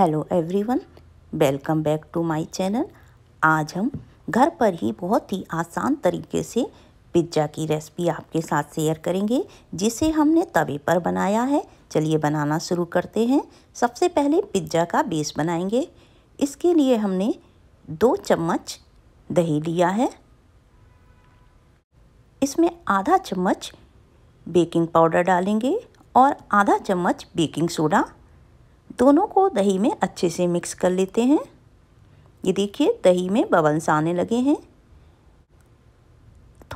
hello everyone welcome back to my channel आज हम घर पर ही बहुत ही आसान तरीके से पिज्ज़ा की रेसिपी आपके साथ शेयर करेंगे जिसे हमने तवे पर बनाया है चलिए बनाना शुरू करते हैं सबसे पहले पिज्ज़ा का बेस बनाएंगे इसके लिए हमने दो चम्मच दही लिया है इसमें आधा चम्मच बेकिंग पाउडर डालेंगे और आधा चम्मच बेकिंग सोडा दोनों को दही में अच्छे से मिक्स कर लेते हैं ये देखिए दही में बबल्स आने लगे हैं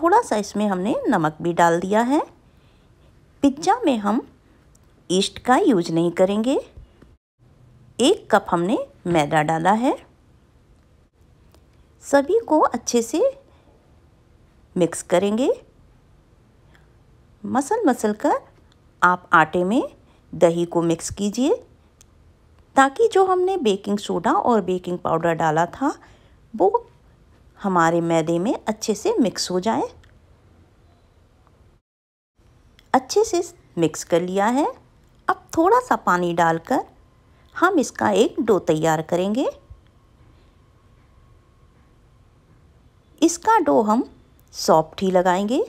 थोड़ा सा इसमें हमने नमक भी डाल दिया है पिज्ज़ा में हम ईस्ट का यूज नहीं करेंगे एक कप हमने मैदा डाला है सभी को अच्छे से मिक्स करेंगे मसल मसल कर आप आटे में दही को मिक्स कीजिए ताकि जो हमने बेकिंग सोडा और बेकिंग पाउडर डाला था वो हमारे मैदे में अच्छे से मिक्स हो जाए अच्छे से मिक्स कर लिया है अब थोड़ा सा पानी डालकर हम इसका एक डो तैयार करेंगे इसका डो हम सॉफ्ट ही लगाएंगे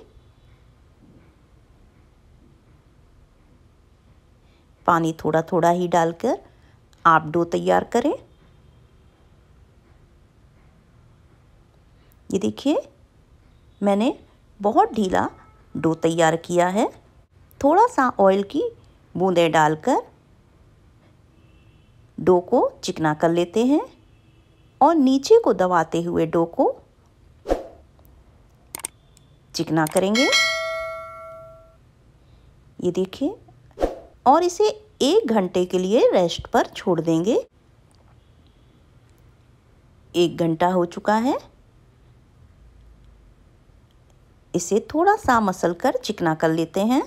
पानी थोड़ा थोड़ा ही डालकर आप डो तैयार करें ये देखिए मैंने बहुत ढीला डो तैयार किया है थोड़ा सा ऑयल की बूंदें डालकर डो को चिकना कर लेते हैं और नीचे को दबाते हुए डो को चिकना करेंगे ये देखिए और इसे एक घंटे के लिए रेस्ट पर छोड़ देंगे एक घंटा हो चुका है इसे थोड़ा सा मसल कर चिकना कर लेते हैं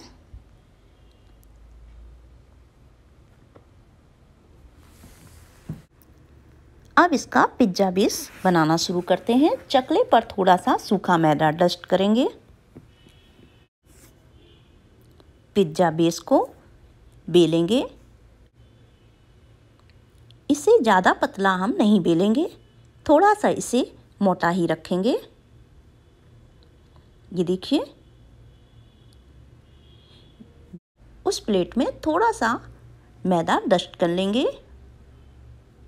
अब इसका पिज्जा बेस बनाना शुरू करते हैं चकले पर थोड़ा सा सूखा मैदा डस्ट करेंगे पिज्जा बेस को बेलेंगे इसे ज़्यादा पतला हम नहीं बेलेंगे थोड़ा सा इसे मोटा ही रखेंगे ये देखिए उस प्लेट में थोड़ा सा मैदा डस्ट कर लेंगे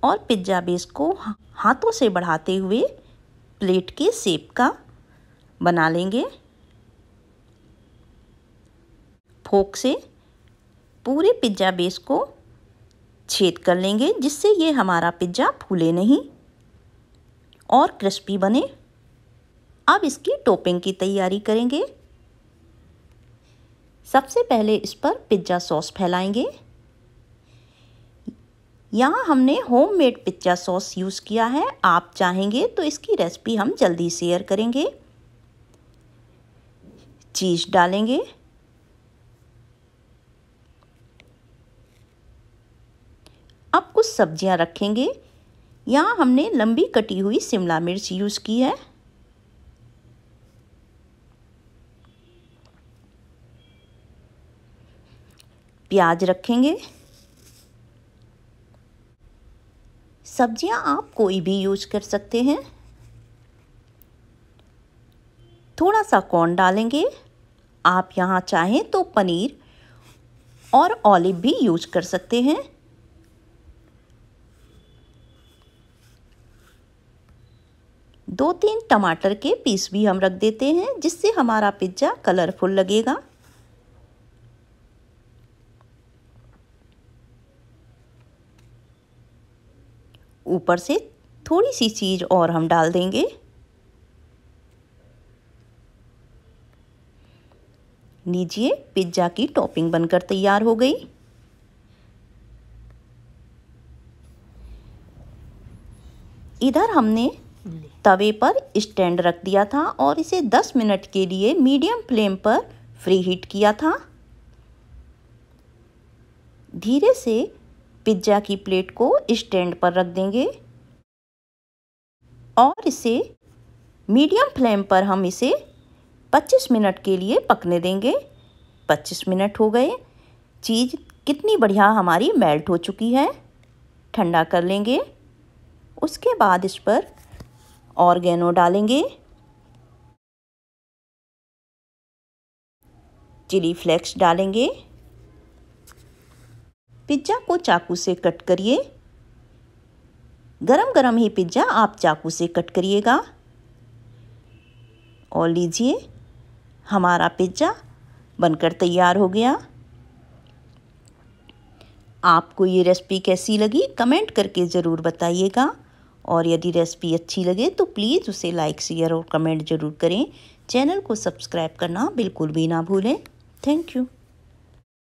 और पिज्ज़ा बेस को हाथों से बढ़ाते हुए प्लेट के सेप का बना लेंगे फोक से पूरे पिज्ज़ा बेस को छेद कर लेंगे जिससे ये हमारा पिज्ज़ा फूले नहीं और क्रिस्पी बने अब इसकी टोपिंग की तैयारी करेंगे सबसे पहले इस पर पिज्ज़ा सॉस फैलाएंगे यहाँ हमने होममेड पिज्ज़ा सॉस यूज़ किया है आप चाहेंगे तो इसकी रेसिपी हम जल्दी शेयर करेंगे चीज़ डालेंगे सब्जियां रखेंगे यहाँ हमने लंबी कटी हुई शिमला मिर्च यूज़ की है प्याज रखेंगे सब्जियां आप कोई भी यूज कर सकते हैं थोड़ा सा कॉर्न डालेंगे आप यहाँ चाहें तो पनीर और ऑलिव भी यूज कर सकते हैं दो तीन टमाटर के पीस भी हम रख देते हैं जिससे हमारा पिज्ज़ा कलरफुल लगेगा ऊपर से थोड़ी सी चीज़ और हम डाल देंगे लीजिए पिज्ज़ा की टॉपिंग बनकर तैयार हो गई इधर हमने तवे पर स्टैंड रख दिया था और इसे 10 मिनट के लिए मीडियम फ्लेम पर फ्री हीट किया था धीरे से पिज्ज़ा की प्लेट को स्टैंड पर रख देंगे और इसे मीडियम फ्लेम पर हम इसे 25 मिनट के लिए पकने देंगे 25 मिनट हो गए चीज़ कितनी बढ़िया हमारी मेल्ट हो चुकी है ठंडा कर लेंगे उसके बाद इस पर ऑर्गेनो डालेंगे चिली फ्लेक्स डालेंगे पिज्ज़ा को चाकू से कट करिए गरम गरम ही पिज्ज़ा आप चाकू से कट करिएगा और लीजिए हमारा पिज्ज़ा बनकर तैयार हो गया आपको ये रेसिपी कैसी लगी कमेंट करके ज़रूर बताइएगा और यदि रेसिपी अच्छी लगे तो प्लीज़ उसे लाइक शेयर और कमेंट ज़रूर करें चैनल को सब्सक्राइब करना बिल्कुल भी ना भूलें थैंक यू